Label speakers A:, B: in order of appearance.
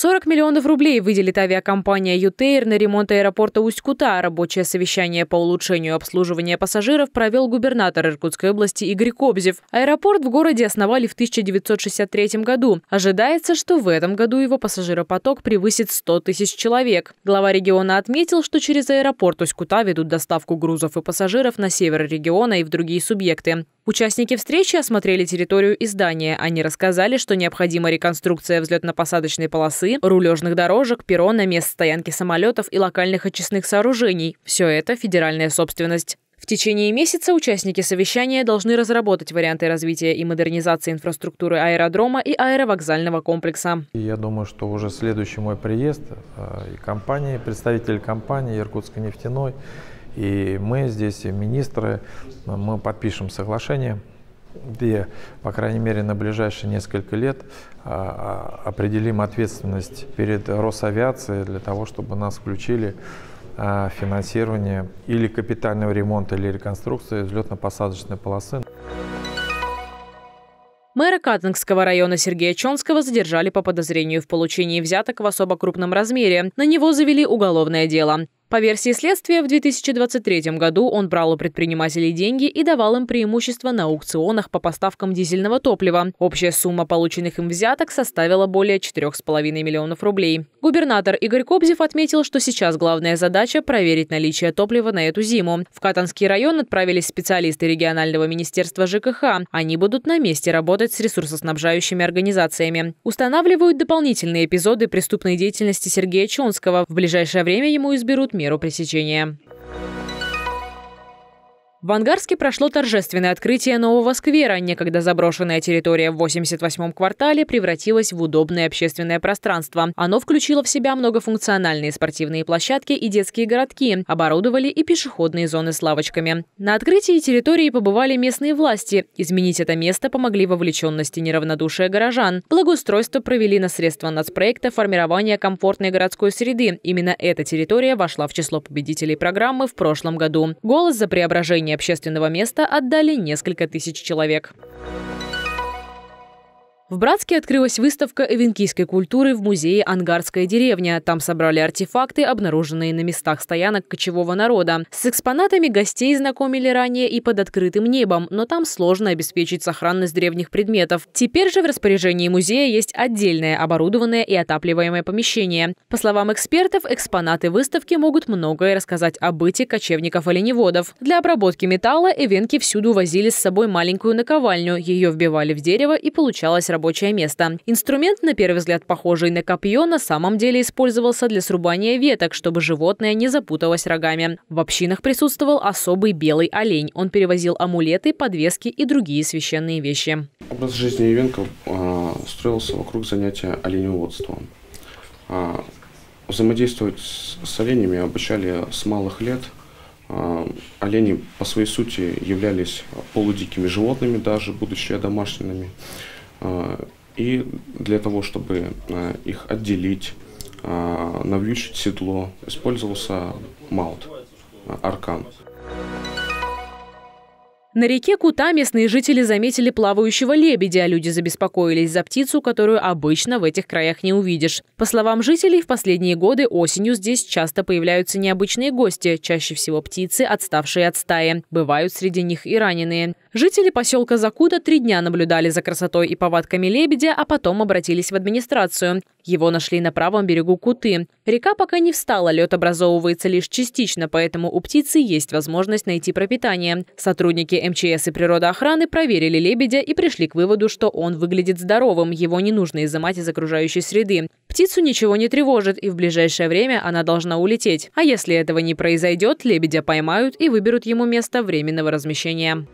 A: 40 миллионов рублей выделит авиакомпания «Ютейр» на ремонт аэропорта Усть-Кута. Рабочее совещание по улучшению обслуживания пассажиров провел губернатор Иркутской области Игорь Кобзев. Аэропорт в городе основали в 1963 году. Ожидается, что в этом году его пассажиропоток превысит 100 тысяч человек. Глава региона отметил, что через аэропорт Усть-Кута ведут доставку грузов и пассажиров на север региона и в другие субъекты. Участники встречи осмотрели территорию и здания, Они рассказали, что необходима реконструкция взлетно-посадочной полосы, рулежных дорожек, перрона, мест стоянки самолетов и локальных очистных сооружений. Все это федеральная собственность. В течение месяца участники совещания должны разработать варианты развития и модернизации инфраструктуры аэродрома и аэровокзального комплекса.
B: Я думаю, что уже следующий мой приезд э, и компании, представитель компании Иркутской нефтяной, и мы здесь, министры, мы подпишем соглашение, где, по крайней мере, на ближайшие несколько лет а, а, определим ответственность перед Росавиацией для того, чтобы нас включили а, в финансирование или капитального ремонта, или реконструкции взлетно-посадочной полосы.
A: Мэра Катангского района Сергея Чонского задержали по подозрению в получении взяток в особо крупном размере. На него завели уголовное дело. По версии следствия, в 2023 году он брал у предпринимателей деньги и давал им преимущество на аукционах по поставкам дизельного топлива. Общая сумма полученных им взяток составила более 4,5 миллионов рублей. Губернатор Игорь Кобзев отметил, что сейчас главная задача – проверить наличие топлива на эту зиму. В Катанский район отправились специалисты регионального министерства ЖКХ. Они будут на месте работать с ресурсоснабжающими организациями. Устанавливают дополнительные эпизоды преступной деятельности Сергея Чонского. В ближайшее время ему изберут меру пресечения. В Ангарске прошло торжественное открытие нового сквера. Некогда заброшенная территория в 88-м квартале превратилась в удобное общественное пространство. Оно включило в себя многофункциональные спортивные площадки и детские городки, оборудовали и пешеходные зоны с лавочками. На открытии территории побывали местные власти. Изменить это место помогли вовлеченности неравнодушие горожан. Благоустройство провели на средства нацпроекта формирования комфортной городской среды». Именно эта территория вошла в число победителей программы в прошлом году. Голос за преображение содержание общественного места отдали несколько тысяч человек. В Братске открылась выставка эвенкийской культуры в музее «Ангарская деревня». Там собрали артефакты, обнаруженные на местах стоянок кочевого народа. С экспонатами гостей знакомили ранее и под открытым небом, но там сложно обеспечить сохранность древних предметов. Теперь же в распоряжении музея есть отдельное оборудованное и отапливаемое помещение. По словам экспертов, экспонаты выставки могут многое рассказать о быте кочевников-оленеводов. Для обработки металла эвенки всюду возили с собой маленькую наковальню, ее вбивали в дерево и получалось работа рабочее место. Инструмент, на первый взгляд похожий на копье, на самом деле использовался для срубания веток, чтобы животное не запуталось рогами. В общинах присутствовал особый белый олень. Он перевозил амулеты, подвески и другие священные вещи.
B: Образ жизни Ивенко э, а, строился вокруг занятия оленеводством. Э, а, взаимодействовать с, с оленями обучали с малых лет а, – Олени по своей сути являлись полудикими животными, даже будучи домашними. Э, и для того, чтобы э, их отделить, э, навьючить седло, использовался маут, аркан.
A: На реке Кута местные жители заметили плавающего лебедя, а люди забеспокоились за птицу, которую обычно в этих краях не увидишь. По словам жителей, в последние годы осенью здесь часто появляются необычные гости, чаще всего птицы, отставшие от стаи. Бывают среди них и раненые. Жители поселка Закута три дня наблюдали за красотой и повадками лебедя, а потом обратились в администрацию. Его нашли на правом берегу Куты. Река пока не встала, лед образовывается лишь частично, поэтому у птицы есть возможность найти пропитание. Сотрудники МЧС и природоохраны проверили лебедя и пришли к выводу, что он выглядит здоровым, его не нужно изымать из окружающей среды. Птицу ничего не тревожит, и в ближайшее время она должна улететь. А если этого не произойдет, лебедя поймают и выберут ему место временного размещения.